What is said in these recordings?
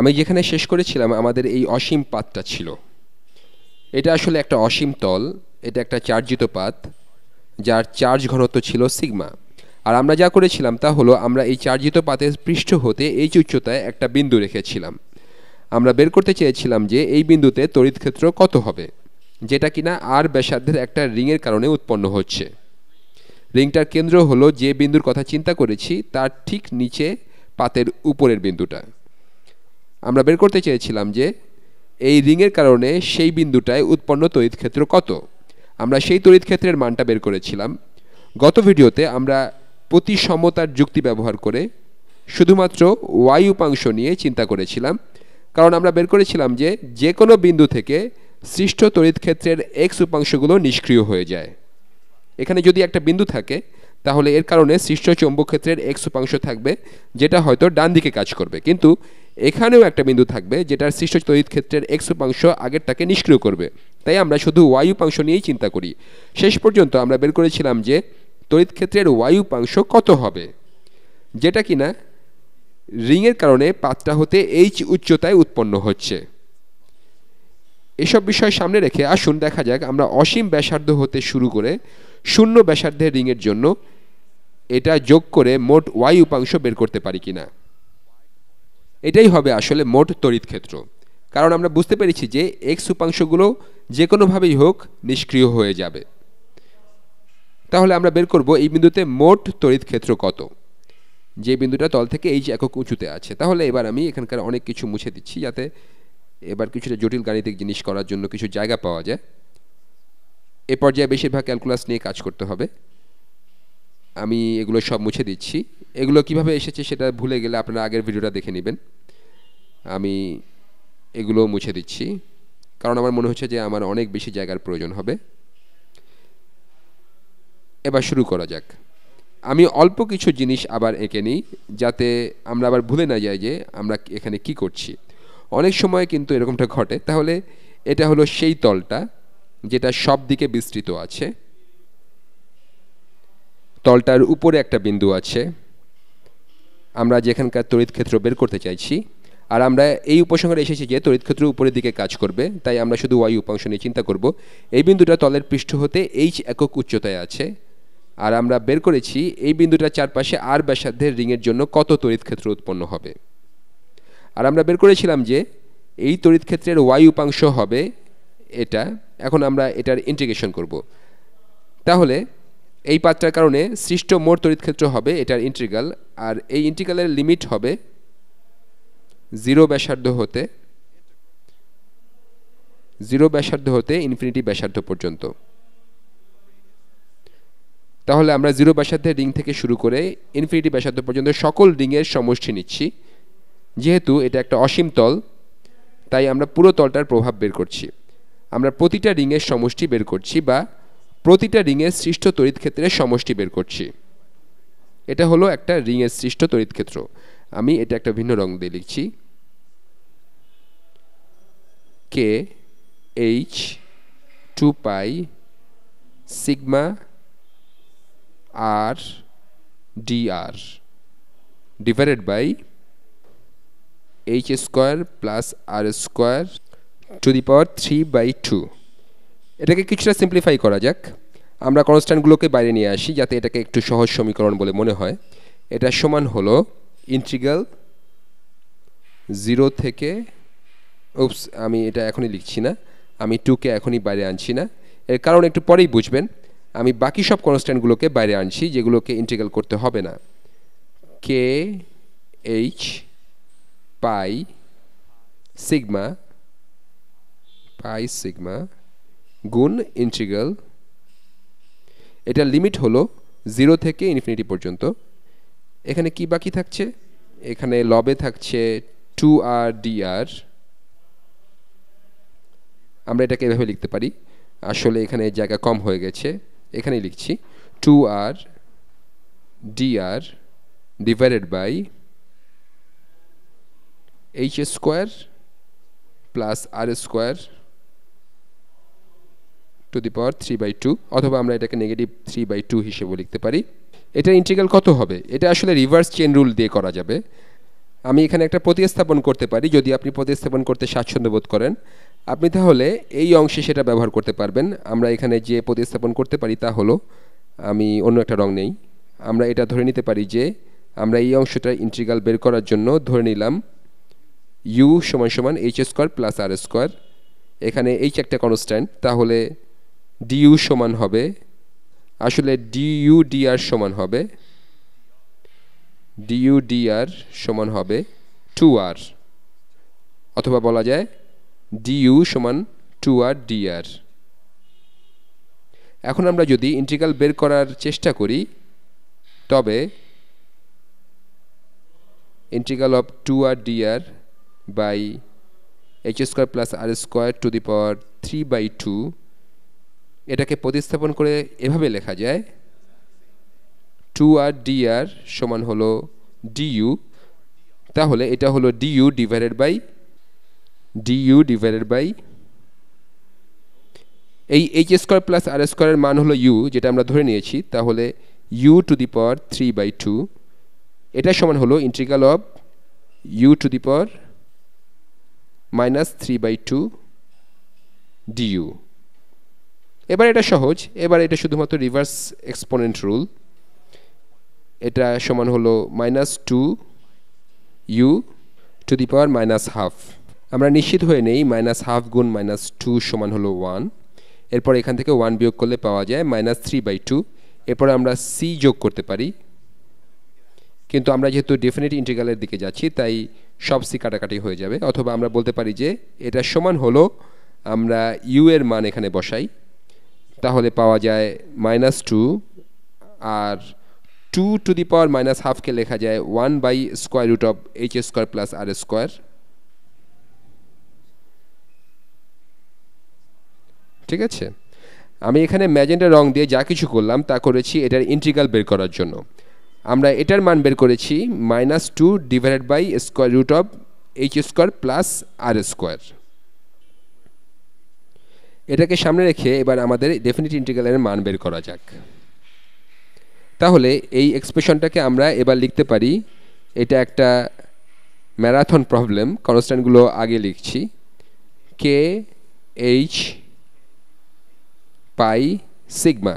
আমি যেখানে শেষ করেছিলাম আমাদের এই অসীম পাতটা ছিল এটা আসলে একটা অসীম তল এটা একটা চার্জিত পাত যার চার্জ ঘনত্ব ছিল সিগমা আর আমরা যা করেছিলাম তা হলো আমরা এই চার্জিত পাতের পৃষ্ঠ হতে এই উচ্চতায় একটা বিন্দু রেখেছিলাম আমরা বের করতে চেয়েছিলাম যে এই বিন্দুতে তড়িৎ ক্ষেত্র কত হবে যেটা কিনা আর ব্যাসার্ধের একটা রিংয়ের কারণে উৎপন্ন হচ্ছে রিংটার কেন্দ্র হলো যে বিন্দুর কথা চিন্তা করেছি তার ঠিক নিচে পাতের উপরের বিন্দুটা আমরা বের করতে চেয়েছিলাম যে এই রিংয়ের কারণে সেই বিন্দুটায় উৎপন্ন তড়িৎ ক্ষেত্র কত আমরা সেই তড়িৎ ক্ষেত্রের মানটা বের করেছিলাম গত ভিডিওতে আমরা প্রতি সমতার যুক্তি ব্যবহার করে শুধুমাত্র ওয়াই উপাংশ নিয়ে চিন্তা করেছিলাম কারণ আমরা বের করেছিলাম যে যে কোনো বিন্দু থেকে সৃষ্ট তড়িৎ ক্ষেত্রের এক্স উপাংশগুলো নিষ্ক্রিয় হয়ে যায় এখানে যদি একটা বিন্দু থাকে তাহলে এর কারণে সৃষ্ট ক্ষেত্রের এক উপাংশ থাকবে যেটা হয়তো ডান দিকে কাজ করবে কিন্তু এখানেও একটা বিন্দু থাকবে যেটার সৃষ্ট তড়িৎ ক্ষেত্রের এক উপাংশ আগেরটাকে নিষ্ক্রিয় করবে তাই আমরা শুধু ওয়াই উপাংশ নিয়েই চিন্তা করি শেষ পর্যন্ত আমরা বের করেছিলাম যে তড়িৎ ক্ষেত্রের ওয়াই উপাংশ কত হবে যেটা কি না রিংয়ের কারণে পাতটা হতে এইচ উচ্চতায় উৎপন্ন হচ্ছে এসব বিষয় সামনে রেখে আসুন দেখা যাক আমরা অসীম ব্যাসার্ধ হতে শুরু করে শূন্য ব্যাসার্ধের রিংয়ের জন্য এটা যোগ করে মোট ওয়াই উপাংশ বের করতে পারি কিনা এটাই হবে আসলে মোট তড়িৎ ক্ষেত্র কারণ আমরা বুঝতে পেরেছি যে এক্স উপাংশগুলো যে কোনোভাবেই হোক নিষ্ক্রিয় হয়ে যাবে তাহলে আমরা বের করব এই বিন্দুতে মোট তড়িৎ ক্ষেত্র কত যে বিন্দুটা তল থেকে এই যে একক উঁচুতে আছে তাহলে এবার আমি এখানকার অনেক কিছু মুছে দিচ্ছি যাতে এবার কিছুটা জটিল গাণিতিক জিনিস করার জন্য কিছু জায়গা পাওয়া যায় এ পর্যায়ে বেশিরভাগ ক্যালকুলাস নিয়ে কাজ করতে হবে আমি এগুলো সব মুছে দিচ্ছি এগুলো কিভাবে এসেছে সেটা ভুলে গেলে আপনারা আগের ভিডিওটা দেখে নেবেন আমি এগুলো মুছে দিচ্ছি কারণ আমার মনে হচ্ছে যে আমার অনেক বেশি জায়গার প্রয়োজন হবে এবার শুরু করা যাক আমি অল্প কিছু জিনিস আবার এঁকে নিই যাতে আমরা আবার ভুলে না যাই যে আমরা এখানে কি করছি অনেক সময় কিন্তু এরকমটা ঘটে তাহলে এটা হলো সেই তলটা যেটা সব দিকে বিস্তৃত আছে তলটার উপরে একটা বিন্দু আছে আমরা যেখানকার তড়িৎ ক্ষেত্র বের করতে চাইছি আর আমরা এই উপসংহারে এসেছি যে তড়িৎ ক্ষেত্র উপরের দিকে কাজ করবে তাই আমরা শুধু ওয়াই উপাংশ নিয়ে চিন্তা করব এই বিন্দুটা তলের পৃষ্ঠ হতে এইচ একক উচ্চতায় আছে আর আমরা বের করেছি এই বিন্দুটা চারপাশে আর ব্যাসার্ধের রিংয়ের জন্য কত তড়িৎ ক্ষেত্র উৎপন্ন হবে আর আমরা বের করেছিলাম যে এই তড়িৎ ক্ষেত্রের ওয়াই উপাংশ হবে এটা এখন আমরা এটার ইন্টিগ্রেশন করব তাহলে এই পাঁচটার কারণে সৃষ্ট মোট ক্ষেত্র হবে এটার ইন্টিগ্রাল আর এই ইন্টিগ্রালের লিমিট হবে জিরো ব্যাসার্ধ হতে জিরো ব্যাসার্ধ হতে ইনফিনিটি ব্যাসার্ধ পর্যন্ত তাহলে আমরা জিরো ব্যাসার্ধের রিং থেকে শুরু করে ইনফিনিটি ব্যাসার্ধ পর্যন্ত সকল রিংয়ের সমষ্টি নিচ্ছি যেহেতু এটা একটা অসীম তল তাই আমরা পুরো তলটার প্রভাব বের করছি আমরা প্রতিটা রিংয়ের সমষ্টি বের করছি বা প্রতিটা রিংয়ের সৃষ্ট তড়িৎ ক্ষেত্রের সমষ্টি বের করছি এটা হলো একটা রিংয়ের সৃষ্ট তড়িৎ ক্ষেত্র আমি এটা একটা ভিন্ন রং দিয়ে লিখছি K H two pi sigma R D R divided by H square plus R square to the power three by two এটাকে কিছুটা সিম্পলিফাই করা যাক আমরা কনস্ট্যান্টগুলোকে বাইরে নিয়ে আসি যাতে এটাকে একটু সহজ সমীকরণ বলে মনে হয় এটা সমান হলো ইন্ট্রিগাল জিরো থেকে উপস আমি এটা এখনই লিখছি না আমি টুকে এখনই বাইরে আনছি না এর কারণ একটু পরেই বুঝবেন আমি বাকি সব কনস্ট্যান্টগুলোকে বাইরে আনছি যেগুলোকে ইন্টিগ্রাল করতে হবে না K H pi sigma pi sigma গুণ ইন্টিগ্রাল এটা লিমিট হলো জিরো থেকে ইনফিনিটি পর্যন্ত এখানে কি বাকি থাকছে এখানে লবে থাকছে টু আর ডিআর আমরা এটাকে এভাবে লিখতে পারি আসলে এখানে জায়গা কম হয়ে গেছে এখানে লিখছি two R D R divided by H square plus R square to the power three by two অথবা আমরা এটাকে নেগেটিভ থ্রি বাই টু হিসেবে লিখতে পারি এটা ইন্টিগ্রাল কত হবে এটা আসলে রিভার্স চেন রুল দিয়ে করা যাবে আমি এখানে একটা প্রতিস্থাপন করতে পারি যদি আপনি প্রতিস্থাপন করতে স্বাচ্ছন্দ্য বোধ করেন আপনি তাহলে এই অংশে সেটা ব্যবহার করতে পারবেন আমরা এখানে যে প্রতিস্থাপন করতে পারি তা হলো আমি অন্য একটা রং নেই আমরা এটা ধরে নিতে পারি যে আমরা এই অংশটা ইন্টিগ্রাল বের করার জন্য ধরে নিলাম ইউ সমান সমান H square plus R square এখানে এইচ একটা কনস্ট্যান্ট তাহলে ডিইউ সমান হবে আসলে ডিইউ ডিআর সমান হবে ডিইউ ডিআর সমান হবে টু আর অথবা বলা যায় ডিইউ সমান টু আর ডিআর এখন আমরা যদি ইন্টিগ্রাল বের করার চেষ্টা করি তবে integral of two R D R by H square plus R square to the power three by two এটাকে প্রতিস্থাপন করে এভাবে লেখা যায় টু আর ডি আর সমান হলো ডিইউ তাহলে এটা হলো D U divided by D U divided by এই এইচ স্কোয়ার প্লাস আর স্কোয়ারের মান হলো ইউ যেটা আমরা ধরে নিয়েছি তাহলে U to the power three by two এটা সমান হলো integral of U to the power minus three by two D U এবার এটা সহজ এবার এটা শুধুমাত্র রিভার্স এক্সপোনেন্ট রুল এটা সমান হলো minus two U to the power minus half আমরা নিশ্চিত হয়ে নেই মাইনাস হাফ গুণ মাইনাস টু সমান হলো ওয়ান এরপর এখান থেকে ওয়ান বিয়োগ করলে পাওয়া যায় মাইনাস থ্রি বাই টু এরপর আমরা সি যোগ করতে পারি কিন্তু আমরা যেহেতু ডেফিনেট ইন্টিগ্রালের দিকে যাচ্ছি তাই সব সি কাটাকাটি হয়ে যাবে অথবা আমরা বলতে পারি যে এটা সমান হলো আমরা ইউ এর মান এখানে বসাই তাহলে পাওয়া যায় minus two R two to the power minus হাফকে লেখা যায় one by square root of H square plus R square ঠিক আছে আমি এখানে ম্যাজেন্টা রং দিয়ে যা কিছু করলাম তা করেছি এটার ইন্টিগ্রাল বের করার জন্য আমরা এটার মান বের করেছি minus two divided by square root of H square plus R square এটাকে সামনে রেখে এবার আমাদের ডেফিনিট ইন্টিগ্রালের মান বের করা যাক তাহলে এই এক্সপ্রেশনটাকে আমরা এবার লিখতে পারি এটা একটা ম্যারাথন প্রবলেম কনস্ট্যান্টগুলো আগে লিখছি কে এইচ পাই সিগমা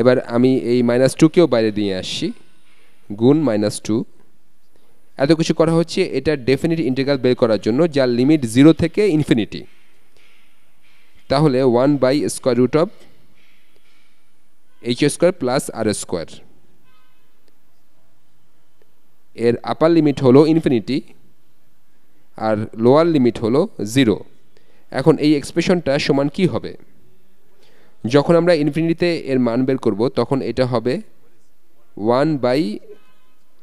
এবার আমি এই মাইনাস টুকেও বাইরে দিয়ে আসছি গুণ মাইনাস টু এত কিছু করা হচ্ছে এটা ডেফিনিট ইন্টিগ্রাল বের করার জন্য যার লিমিট জিরো থেকে ইনফিনিটি তাহলে one by square root of H square plus R square এর আপার লিমিট হলো ইনফিনিটি আর লোয়ার লিমিট হলো জিরো এখন এই এক্সপ্রেশনটা সমান কি হবে যখন আমরা ইনফিনিটিতে এর মান বের করব তখন এটা হবে one by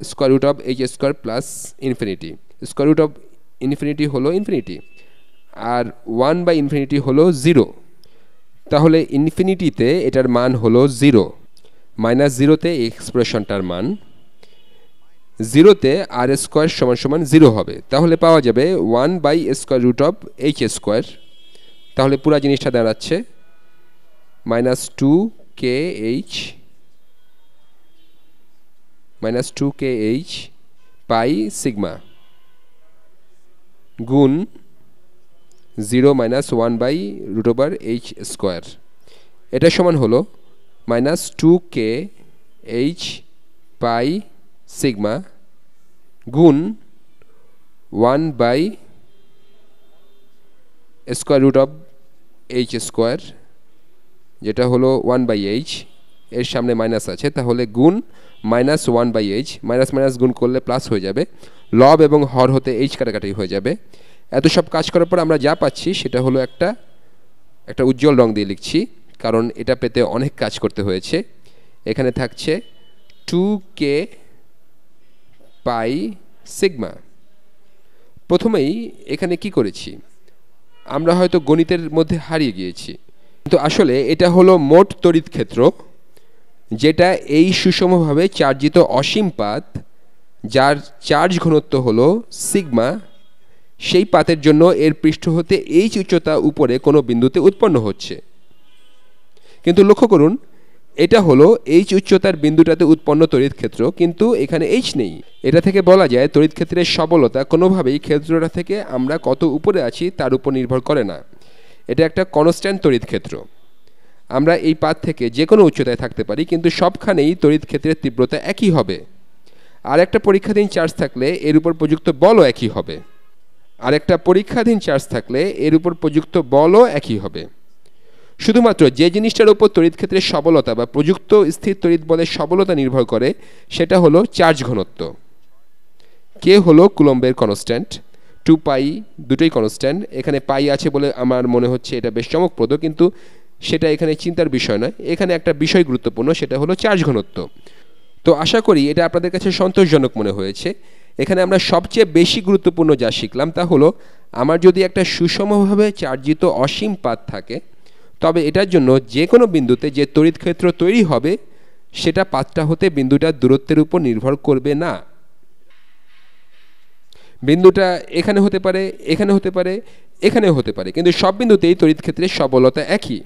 square root of H square plus infinity square root of infinity হলো ইনফিনিটি আর ওয়ান বাই ইনফিনিটি হলো জিরো তাহলে ইনফিনিটিতে এটার মান হলো জিরো মাইনাস জিরোতে এক্সপ্রেশনটার মান জিরোতে আর স্কোয়ার সমান সমান জিরো হবে তাহলে পাওয়া যাবে one by square root of H square তাহলে পুরো জিনিসটা দাঁড়াচ্ছে minus two K H minus two K H pi sigma গুণ zero minus one by root over H square এটা সমান হলো minus two K H pi sigma গুণ one by square root of H square যেটা হলো one by H এর সামনে minus আছে তাহলে গুণ minus one by H minus minus গুণ করলে প্লাস হয়ে যাবে লব এবং হর হতে এইচ কাটাকাটি হয়ে যাবে এত সব কাজ করার পর আমরা যা পাচ্ছি সেটা হলো একটা একটা উজ্জ্বল রং দিয়ে লিখছি কারণ এটা পেতে অনেক কাজ করতে হয়েছে এখানে থাকছে টু কে পাই সিগমা প্রথমেই এখানে কি করেছি আমরা হয়তো গণিতের মধ্যে হারিয়ে গিয়েছি কিন্তু আসলে এটা হলো মোট তড়িৎ ক্ষেত্র যেটা এই সুষমভাবে চার্জিত অসীম পাত যার চার্জ ঘনত্ব হলো সিগমা সেই পাতের জন্য এর পৃষ্ঠ হতে এইচ উচ্চতা উপরে কোনো বিন্দুতে উৎপন্ন হচ্ছে কিন্তু লক্ষ্য করুন এটা হলো এইচ উচ্চতার বিন্দুটাতে উৎপন্ন তড়িৎ ক্ষেত্র কিন্তু এখানে এইচ নেই এটা থেকে বলা যায় তড়িৎ ক্ষেত্রের সবলতা কোনোভাবেই ক্ষেত্রটা থেকে আমরা কত উপরে আছি তার উপর নির্ভর করে না এটা একটা কনস্ট্যান্ট তড়িৎ ক্ষেত্র আমরা এই পাত থেকে যে কোনো উচ্চতায় থাকতে পারি কিন্তু সবখানেই তড়িৎ ক্ষেত্রের তীব্রতা একই হবে আর একটা পরীক্ষাধীন চার্জ থাকলে এর উপর প্রযুক্ত বলও একই হবে আরেকটা পরীক্ষাধীন চার্জ থাকলে এর উপর প্রযুক্ত বলও একই হবে শুধুমাত্র যে জিনিসটার উপর তড়িৎ ক্ষেত্রে সবলতা বা প্রযুক্ত স্থির তড়িৎ বলের সবলতা নির্ভর করে সেটা হলো চার্জ ঘনত্ব কে হলো কুলম্বের কনস্ট্যান্ট টু পাই দুটোই কনস্ট্যান্ট এখানে পাই আছে বলে আমার মনে হচ্ছে এটা বেশ চমকপ্রদ কিন্তু সেটা এখানে চিন্তার বিষয় নয় এখানে একটা বিষয় গুরুত্বপূর্ণ সেটা হলো চার্জ ঘনত্ব তো আশা করি এটা আপনাদের কাছে সন্তোষজনক মনে হয়েছে এখানে আমরা সবচেয়ে বেশি গুরুত্বপূর্ণ যা শিখলাম তা হলো আমার যদি একটা সুষমভাবে চার্জিত অসীম পাত থাকে তবে এটার জন্য যে কোনো বিন্দুতে যে তড়িৎ ক্ষেত্র তৈরি হবে সেটা পাতটা হতে বিন্দুটার দূরত্বের উপর নির্ভর করবে না বিন্দুটা এখানে হতে পারে এখানে হতে পারে এখানে হতে পারে কিন্তু সব বিন্দুতেই তড়িৎ ক্ষেত্রের সবলতা একই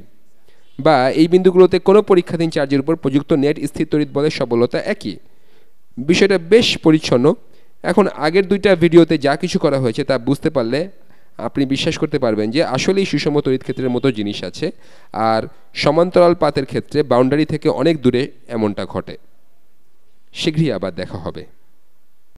বা এই বিন্দুগুলোতে কোনো পরীক্ষাধীন চার্জের উপর প্রযুক্ত নেট স্থির তড়িৎ বলের সবলতা একই বিষয়টা বেশ পরিচ্ছন্ন এখন আগের দুইটা ভিডিওতে যা কিছু করা হয়েছে তা বুঝতে পারলে আপনি বিশ্বাস করতে পারবেন যে আসলেই সুষম তড়িৎ ক্ষেত্রের মতো জিনিস আছে আর সমান্তরাল পাতের ক্ষেত্রে বাউন্ডারি থেকে অনেক দূরে এমনটা ঘটে শীঘ্রই আবার দেখা হবে